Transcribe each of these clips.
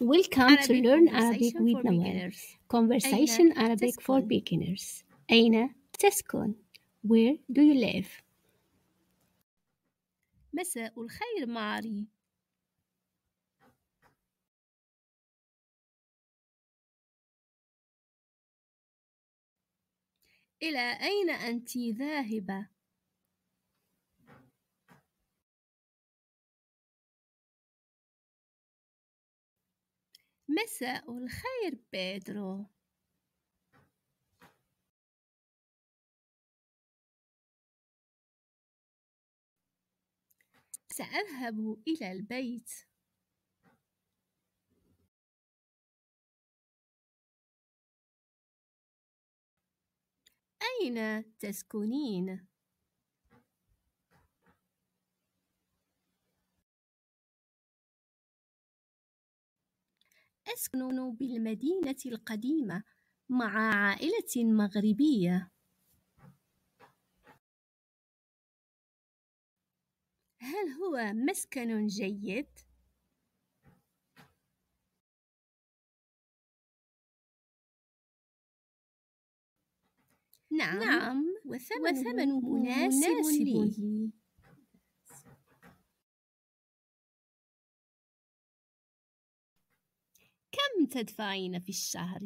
Welcome to Learn Arabic with Nawal. Conversation Arabic for beginners. أين تسكن؟ Where do you live? مساء الخير معري. إلى أين أنت ذاهبة؟ مساء الخير بيدرو. سأذهب إلى البيت. أين تسكنين؟ أسكن بالمدينة القديمة مع عائلة مغربية. هل هو مسكن جيد؟ نعم, نعم وثمنه, وثمنه مناسب, مناسب لي. كم تدفعين في الشهر؟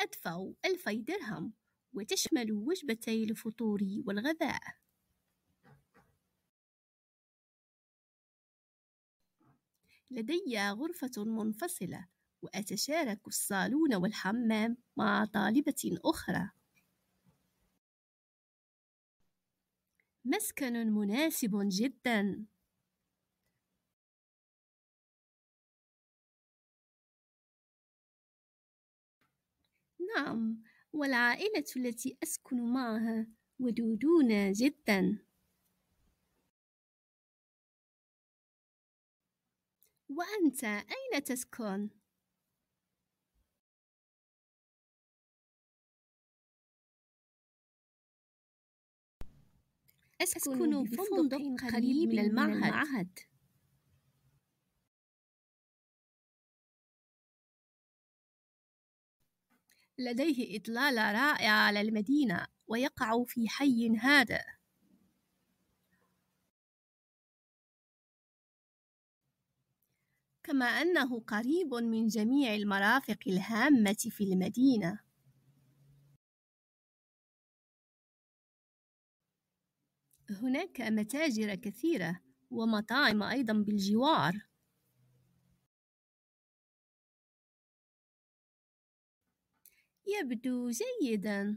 أدفع ألفي درهم وتشمل وجبتي الفطور والغذاء لدي غرفة منفصلة وأتشارك الصالون والحمام مع طالبة أخرى مسكن مناسب جداً. نعم، والعائلة التي أسكن معها ودودون جداً. وأنت أين تسكن؟ أسكن في فندق قريب من المعهد لديه إطلالة رائعة على المدينة ويقع في حي هادئ كما أنه قريب من جميع المرافق الهامة في المدينة هناك متاجر كثيرة ومطاعم أيضًا بالجوار. يبدو جيدًا.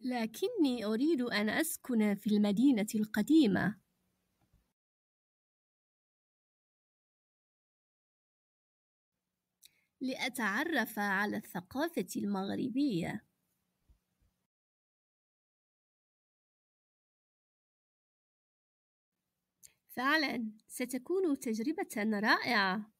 لكني أريد أن أسكن في المدينة القديمة. لأتعرف على الثقافة المغربية. فعلا ستكون تجربة رائعة.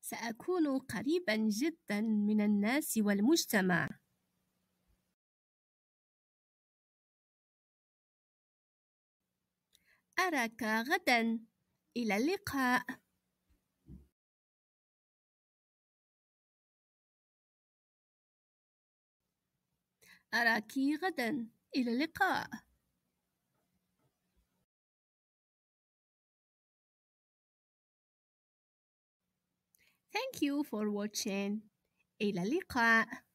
سأكون قريبا جدا من الناس والمجتمع. أراك غداً. إلى اللقاء. أراكِ غداً. إلى اللقاء. Thank you for watching. إلى اللقاء.